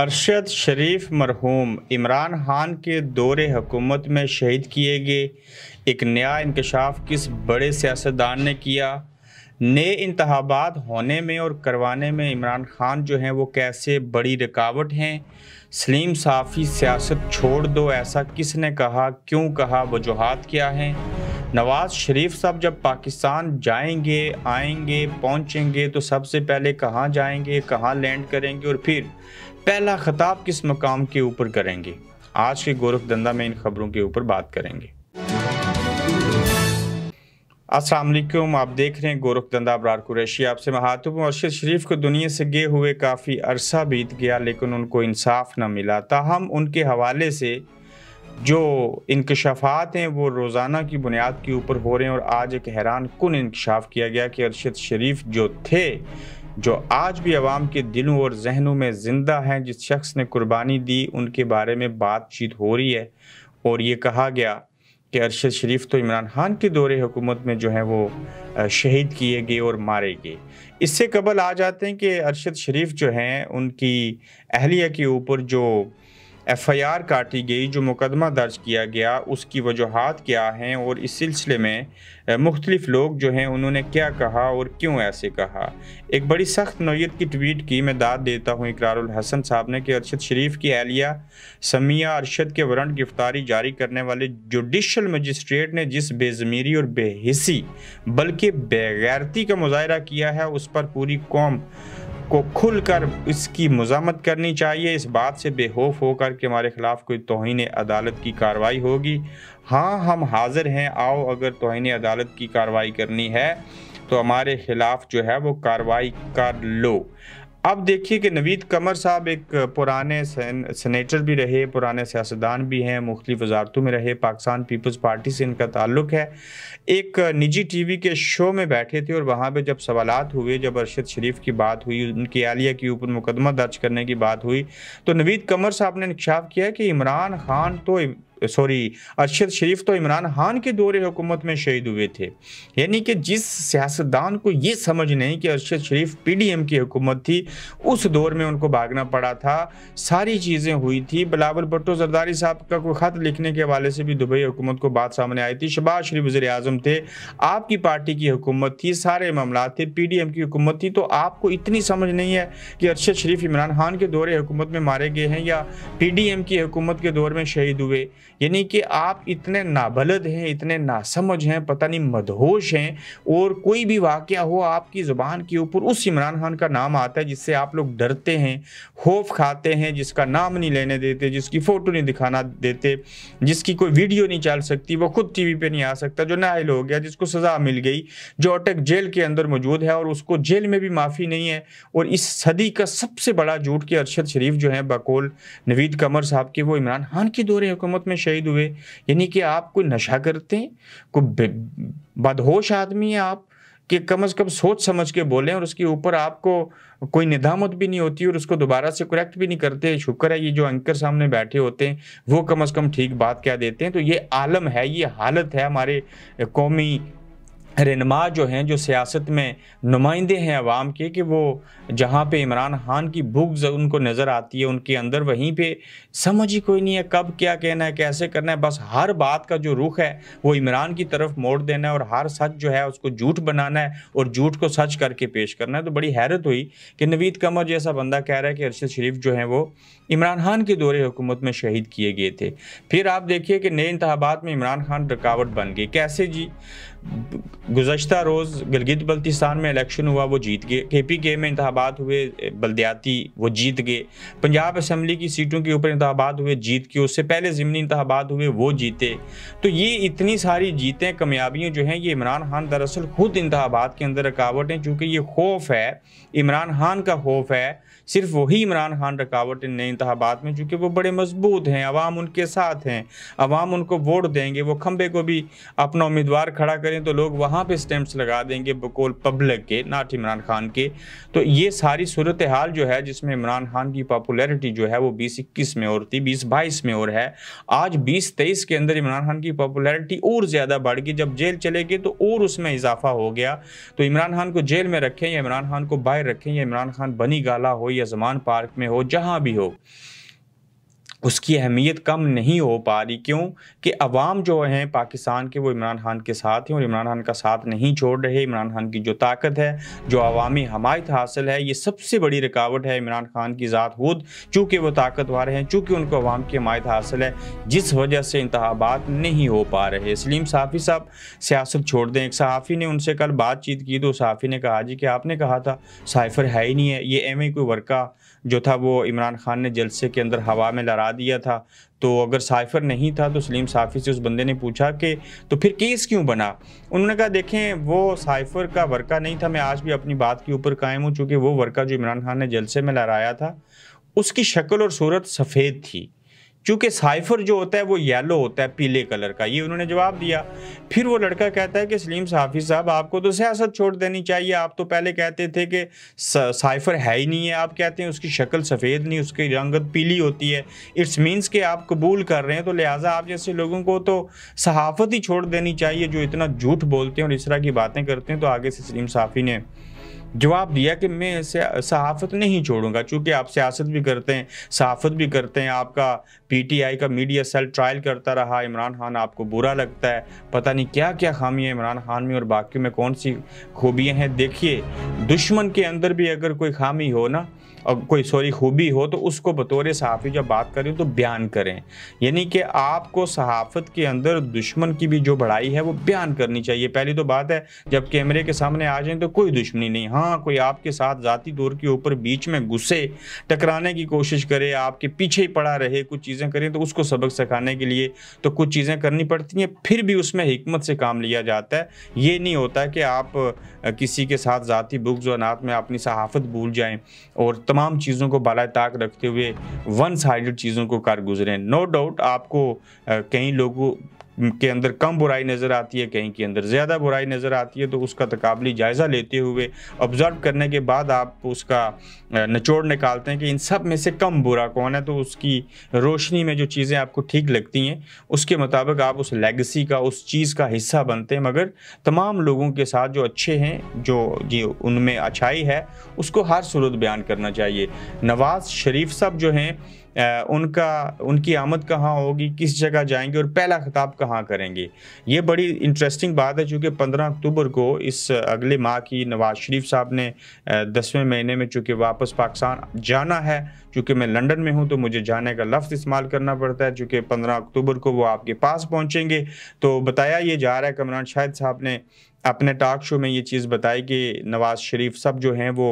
अरशद शरीफ मरहूम इमरान खान के दौरे हुकूमत में शहीद किए गए एक नया इंकशाफ किस बड़े सियासतदान ने किया नए इंतबात होने में और करवाने में इमरान खान जो हैं वो कैसे बड़ी रुकावट हैं सलीम साफ़ी सियासत छोड़ दो ऐसा किसने कहा क्यों कहा वजूहत क्या हैं नवाज शरीफ साहब जब पाकिस्तान जाएंगे आएंगे पहुंचेंगे तो सबसे पहले कहाँ जाएंगे कहाँ लैंड करेंगे और फिर पहला खताब किस मकाम के ऊपर करेंगे आज के गोरख धंधा में इन खबरों के ऊपर बात करेंगे असलकुम आप देख रहे हैं गोरख धंधा अबरार कुरैशी आपसे महातुब अरशद शरीफ को दुनिया से गए हुए काफ़ी अरसा बीत गया लेकिन उनको इंसाफ ना मिला ताहम उनके हवाले से जो इंकशाफात हैं वो रोज़ाना की बुनियाद के ऊपर हो रहे हैं और आज एक हैरान कन इंकशाफ किया गया कि अरशद शरीफ जो थे जो आज भी आवाम के दिलों और जहनों में ज़िंदा हैं जिस शख्स ने कुर्बानी दी उनके बारे में बातचीत हो रही है और ये कहा गया कि अरशद शरीफ तो इमरान खान के दौरे हुकूमत में जो है वो शहीद किए गए और मारे गए इससे कबल आ जाते हैं कि अरशद शरीफ जो हैं उनकी अहलिया के ऊपर जो एफआईआर काटी गई जो मुकदमा दर्ज किया गया उसकी वजूहत क्या हैं और इस सिलसिले में मुख्तलिफ लोग जो हैं उन्होंने क्या कहा और क्यों ऐसे कहा एक बड़ी सख्त नोयत की ट्वीट की मैं दाद देता हूँ इकरारुल हसन साहब ने कि अरशद शरीफ की एहलिया समिया अरशद के वारंट गिरफ्तारी जारी करने वाले जुडिशल मजिस्ट्रेट ने जिस बेज़मीरी और बेहसी बल्कि बेगैरती का मुजाहरा किया है उस पर पूरी कौम को खुलकर इसकी मजामत करनी चाहिए इस बात से बेहोफ होकर के हमारे ख़िलाफ़ कोई तोहन अदालत की कार्रवाई होगी हाँ हम हाज़िर हैं आओ अगर तोहन अदालत की कार्रवाई करनी है तो हमारे ख़िलाफ़ जो है वो कार्रवाई कर लो अब देखिए कि नवीद कमर साहब एक पुराने सेनेटर भी रहे पुराने सियासतदान भी हैं मुख्तु वजारतों में रहे पाकिस्तान पीपल्स पार्टी से इनका ताल्लुक है एक निजी टीवी के शो में बैठे थे और वहाँ पे जब सवाल हुए जब अरशद शरीफ की बात हुई उनकी आलिया के ऊपर मुकदमा दर्ज करने की बात हुई तो नवीद कमर साहब ने इंकशाफ किया कि इमरान खान तो सॉरी अरशद शरीफ तो इमरान खान के दौरे हुकूमत में शहीद हुए थे यानी कि जिस सियासतदान को ये समझ नहीं कि अरशद शरीफ पीडीएम की हुकूमत थी उस दौर में उनको भागना पड़ा था सारी चीज़ें हुई थी बिलावल भट्टो जरदारी साहब का कोई ख़त लिखने के हवाले से भी दुबई हुकूमत को बात सामने आई थी शबाज शरीफ वजे अजम थे आपकी पार्टी की हुकूमत थी सारे मामला थे पी डी एम की हुकूमत थी तो आपको इतनी समझ नहीं है कि अरशद शरीफ इमरान खान के दौरे हुकूमत में मारे गए हैं या पी डी एम की हुकूमत के दौर में शहीद हुए यानी कि आप इतने नाबलद हैं इतने नासमझ हैं पता नहीं मदहोश हैं और कोई भी वाक़ हो आपकी ज़ुबान के ऊपर उस इमरान खान का नाम आता है जिससे आप लोग डरते हैं खौफ खाते हैं जिसका नाम नहीं लेने देते जिसकी फ़ोटो नहीं दिखाना देते जिसकी कोई वीडियो नहीं चल सकती वो खुद वी पर नहीं आ सकता जो नायल हो गया जिसको सज़ा मिल गई जो अटक जेल के अंदर मौजूद है और उसको जेल में भी माफ़ी नहीं है और इस सदी का सबसे बड़ा झूठ के अरशद शरीफ जो है बकोल नवीद कमर साहब के वो इमरान खान के दौरे हुकूमत में शहीद हुए यानी कि आप कोई नशा करते हैं कोई बदहोश आदमी है आप कि कम से कम सोच समझ के बोलें और उसके ऊपर आपको कोई निदामत भी नहीं होती और उसको दोबारा से करेक्ट भी नहीं करते शुक्र है ये जो एंकर सामने बैठे होते हैं वो कम से कम ठीक बात क्या देते हैं तो ये आलम है ये हालत है हमारे कौमी रहनमा जो हैं जो सियासत में नुमाइंदे हैं अवाम के कि वो जहाँ पे इमरान खान की बुग्ज उनको नज़र आती है उनके अंदर वहीं पे समझ ही कोई नहीं है कब क्या कहना है कैसे करना है बस हर बात का जो रुख है वो इमरान की तरफ मोड़ देना है और हर सच जो है उसको झूठ बनाना है और झूठ को सच करके पेश करना है तो बड़ी हैरत हुई कि नवीद कमर जैसा बंदा कह रहा है कि अरशद शरीफ जो है वो इमरान खान के दौरे हुकूमत में शहीद किए गए थे फिर आप देखिए कि नए इंतबात में इमरान खान रुकावट बन गई कैसे जी गुजशत रोज़ गिलगित बल्तिसान में इलेक्शन हुआ वो जीत गए के पी के में इंतबात हुए बलदियाती वो जीत गए पंजाब असम्बली की सीटों के ऊपर इंतबात हुए जीत के उससे पहले ज़मनी इंतबात हुए वो जीते तो ये इतनी सारी जीतें कामयाबियाँ जो हैं ये इमरान खान दरअसल ख़ुद इंतबात के अंदर रुकावटें चूँकि ये खौफ है इमरान खान का खौफ है सिर्फ वही इमरान खान रुकावट इन नए इंतबात में चूँकि वो बड़े मजबूत हैं आवाम उनके साथ हैं आवाम उनको वोट देंगे वो खम्भे को भी अपना उम्मीदवार खड़ा कर करें तो लोग वहाँ पे स्टैंप्स लगा देंगे बकोल पब्लिक के नाट इमरान खान के तो ये सारी सूरत हाल जो है जिसमें इमरान खान की पॉपुलैरिटी जो है वो बीस इक्कीस में और थी बीस बाईस में और है आज बीस तेईस के अंदर इमरान खान की पॉपुलैरिटी और ज़्यादा बढ़ गई जब जेल चले गए तो और उसमें इजाफा हो गया तो इमरान खान को जेल में रखें या इमरान खान को बाहर रखें या इमरान खान बनी गाला हो या जमान पार्क में हो जहाँ भी हो उसकी अहमियत कम नहीं हो पा रही क्यों कि अवाम जो हैं पाकिस्तान के वो इमरान खान के साथ हैं और इमरान खान का साथ नहीं छोड़ रहे इमरान खान की जो ताकत है जो अवामी हमायत हासिल है ये सबसे बड़ी रुकावट है इमरान खान की ज़ात खुद चूँकि वो ताकतवर हैं चूँकि उनको अवाम की हमायत हासिल है जिस वजह से इंतबात नहीं हो पा रहे सलीम साफ़ी साहब सियासत छोड़ दें एक सहाफ़ी ने उनसे कल बातचीत की तो सहाफ़ी ने कहा जी कि आपने कहा था साइफर है ही नहीं है ये एम कोई वर्का जो था वो इमरान खान ने जलसे के अंदर हवा में लड़ा दिया था तो अगर साइफर नहीं था तो सलीम साफ़ी से उस बंदे ने पूछा कि तो फिर केस क्यों बना उन्होंने कहा देखें वो साइफर का वर्का नहीं था मैं आज भी अपनी बात के ऊपर कायम हूँ चूँकि वो वर्का जो इमरान खान ने जलसे में लहराया था उसकी शक्ल और सूरत सफ़ेद थी क्योंकि साइफर जो होता है वो येलो होता है पीले कलर का ये उन्होंने जवाब दिया फिर वो लड़का कहता है कि सलीम साफ़ी साहब आपको तो सियासत छोड़ देनी चाहिए आप तो पहले कहते थे कि साइफर है ही नहीं है आप कहते हैं उसकी शक्ल सफ़ेद नहीं उसकी रंगत पीली होती है इट्स मीन्स कि आप कबूल कर रहे हैं तो लिहाजा आप जैसे लोगों को तो सहाफ़त ही छोड़ देनी चाहिए जो इतना झूठ बोलते हैं और इस तरह की बातें करते हैं तो आगे से सलीम साफ़ी ने जवाब दिया कि मैं सहाफ़त नहीं छोड़ूंगा चूँकि आप सियासत भी करते हैं सहाफ़त भी करते हैं आपका पीटीआई का मीडिया सेल ट्रायल करता रहा इमरान खान आपको बुरा लगता है पता नहीं क्या क्या खामियाँ इमरान खान में और बाकी में कौन सी खूबियाँ हैं देखिए दुश्मन के अंदर भी अगर कोई खामी हो ना और कोई सॉरी खूबी हो तो उसको बतौर सहाफ़ी जब बात करें तो बयान करें यानी कि आपको सहाफ़त के अंदर दुश्मन की भी जो बढ़ाई है वो बयान करनी चाहिए पहली तो बात है जब कैमरे के सामने आ जाएं तो कोई दुश्मनी नहीं हाँ कोई आपके साथ ज़ाती दौर के ऊपर बीच में घुसे टकराने की कोशिश करे आपके पीछे ही पड़ा रहे कुछ चीज़ें करें तो उसको सबक सिखाने के लिए तो कुछ चीज़ें करनी पड़ती हैं फिर भी उसमें हमत से काम लिया जाता है ये नहीं होता कि आप किसी के साथ ज़ाती बुक जो में अपनी सहाफ़त भूल जाएँ और तमाम चीज़ों को बाला ताक रखते हुए वन साइड चीज़ों को कर गुजरें नो डाउट आपको कई लोगों के अंदर कम बुराई नज़र आती है कहीं के अंदर ज़्यादा बुराई नज़र आती है तो उसका तकबली जायज़ा लेते हुए ऑब्ज़र्व करने के बाद आप उसका निचोड़ निकालते हैं कि इन सब में से कम बुरा कौन है तो उसकी रोशनी में जो चीज़ें आपको ठीक लगती हैं उसके मुताबिक आप उस लेगसी का उस चीज़ का हिस्सा बनते हैं मगर तमाम लोगों के साथ जो अच्छे हैं जो जी उनमें अच्छाई है उसको हर सूरत बयान करना चाहिए नवाज़ शरीफ साहब जो हैं उनका उनकी आमद कहाँ होगी किस जगह जाएंगे और पहला खिताब कहाँ कहाँ करेंगे ये बड़ी इंटरेस्टिंग बात है चूँकि पंद्रह अक्टूबर को इस अगले माह की नवाज शरीफ साहब ने दसवें महीने में चूँकि वापस पाकिस्तान जाना है चूँकि मैं लंदन में हूँ तो मुझे जाने का लफ्ज़ इस्तेमाल करना पड़ता है चूँकि पंद्रह अक्टूबर को वो आपके पास पहुँचेंगे तो बताया ये जा रहा है कमरान शाहिद साहब ने अपने टॉक शो में ये चीज़ बताई कि नवाज़ शरीफ सब जो हैं वो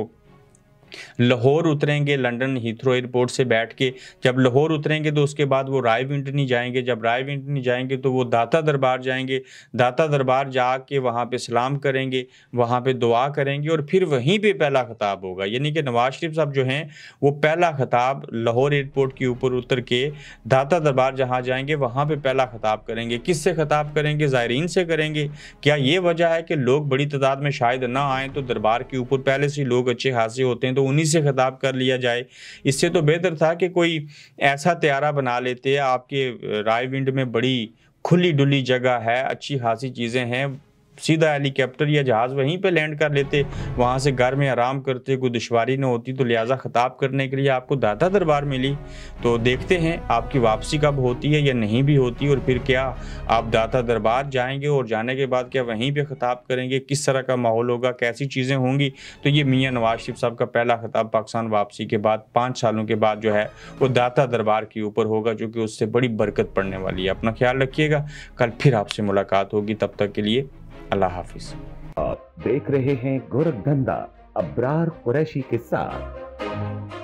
लाहौर उतरेंगे लंदन हीथ्रो एयरपोर्ट से बैठ के जब लाहौर उतरेंगे तो उसके बाद वो राय विंटनी जाएंगे जब राय विंटनी जाएंगे तो वो दाता दरबार जाएंगे दाता दरबार जा के वहाँ पर सलाम करेंगे वहाँ पर दुआ करेंगे और फिर वहीं पर पहला खिताब होगा यानी कि नवाज शरीफ साहब जो हैं वो पहला खिताब लाहौर एयरपोर्ट के ऊपर उतर के दाता दरबार जहाँ जाएंगे वहाँ पर पहला खिताब करेंगे किस से खिताब करेंगे ज़ायरीन से करेंगे क्या ये वजह है कि लोग बड़ी तादाद में शायद ना आएँ तो दरबार के ऊपर पहले से लोग अच्छे खासे होते हैं तो तो उन्हीं से ख़िताब कर लिया जाए इससे तो बेहतर था कि कोई ऐसा त्यारा बना लेते आपके रायविंड में बड़ी खुली डुली जगह है अच्छी खासी चीज़ें हैं सीधा हेलीकॉप्टर या जहाज़ वहीं पर लैंड कर लेते वहाँ से घर में आराम करते कोई दुशारी ना होती तो लिहाजा ख़ताब करने के लिए आपको दाता दरबार मिली तो देखते हैं आपकी वापसी कब होती है या नहीं भी होती और फिर क्या आप दाता दरबार जाएंगे और जाने के बाद क्या वहीं पर ख़ताब करेंगे किस तरह का माहौल होगा कैसी चीज़ें होंगी तो ये मियाँ नवाज शिफ़ साहब का पहला ख़ताब पाकिस्तान वापसी के बाद पाँच सालों के बाद जो है वो दाता दरबार के ऊपर होगा जो कि उससे बड़ी बरकत पड़ने वाली है अपना ख्याल रखिएगा कल फिर आपसे मुलाकात होगी तब तक के लिए अल्लाह हाफिज आप देख रहे हैं गोरखधंधा अब्रार कुरैशी के साथ